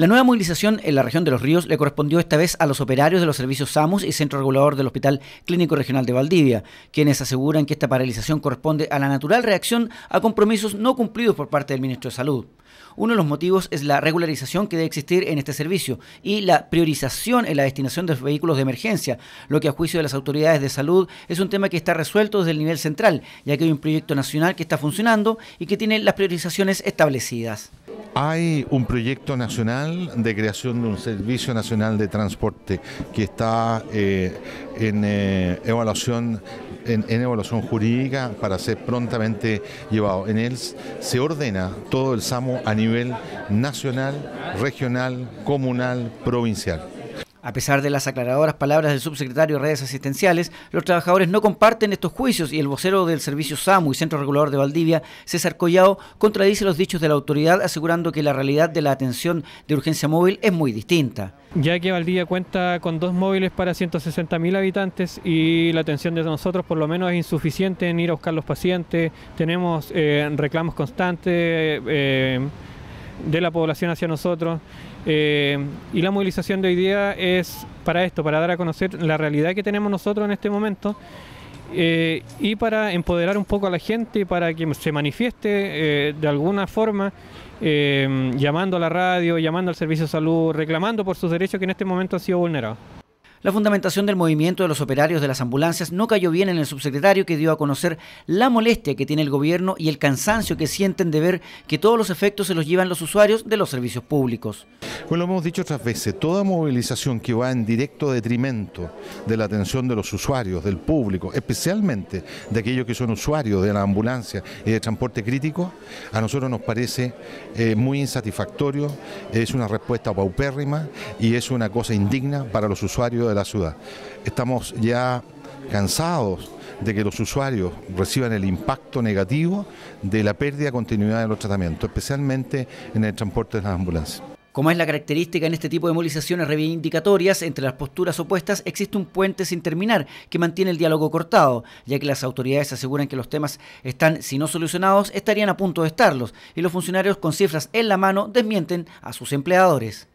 La nueva movilización en la región de Los Ríos le correspondió esta vez a los operarios de los servicios SAMUS y Centro Regulador del Hospital Clínico Regional de Valdivia, quienes aseguran que esta paralización corresponde a la natural reacción a compromisos no cumplidos por parte del ministro de Salud. Uno de los motivos es la regularización que debe existir en este servicio y la priorización en la destinación de los vehículos de emergencia, lo que a juicio de las autoridades de salud es un tema que está resuelto desde el nivel central, ya que hay un proyecto nacional que está funcionando y que tiene las priorizaciones establecidas. Hay un proyecto nacional de creación de un Servicio Nacional de Transporte que está eh, en, eh, evaluación, en, evaluación jurídica para ser prontamente llevado. En él se ordena todo el SAMO a nivel nacional, regional, comunal, provincial. A pesar de las aclaradoras palabras del subsecretario de Redes Asistenciales, los trabajadores no comparten estos juicios y el vocero del servicio SAMU y Centro Regulador de Valdivia, César Collado, contradice los dichos de la autoridad asegurando que la realidad de la atención de urgencia móvil es muy distinta. Ya que Valdivia cuenta con dos móviles para 160.000 habitantes y la atención de nosotros por lo menos es insuficiente en ir a buscar los pacientes, tenemos eh, reclamos constantes. Eh, eh, de la población hacia nosotros. Eh, y la movilización de hoy día es para esto, para dar a conocer la realidad que tenemos nosotros en este momento eh, y para empoderar un poco a la gente para que se manifieste eh, de alguna forma. llamando a la radio, llamando al servicio de salud, reclamando por sus derechos que en este momento han sido vulnerados. La fundamentación del movimiento de los operarios de las ambulancias no cayó bien en el subsecretario que dio a conocer la molestia que tiene el gobierno y el cansancio que sienten de ver que todos los efectos se los llevan los usuarios de los servicios públicos. Bueno, pues lo hemos dicho otras veces, toda movilización que va en directo detrimento de la atención de los usuarios, del público, especialmente de aquellos que son usuarios de la ambulancia y de transporte crítico, a nosotros nos parece eh, muy insatisfactorio, es una respuesta paupérrima y es una cosa indigna para los usuarios de la ciudad. Estamos ya cansados de que los usuarios reciban el impacto negativo de la pérdida de continuidad de los tratamientos, especialmente en el transporte de las ambulancias. Como es la característica en este tipo de movilizaciones reivindicatorias, entre las posturas opuestas existe un puente sin terminar que mantiene el diálogo cortado, ya que las autoridades aseguran que los temas están, si no solucionados, estarían a punto de estarlos, y los funcionarios con cifras en la mano desmienten a sus empleadores.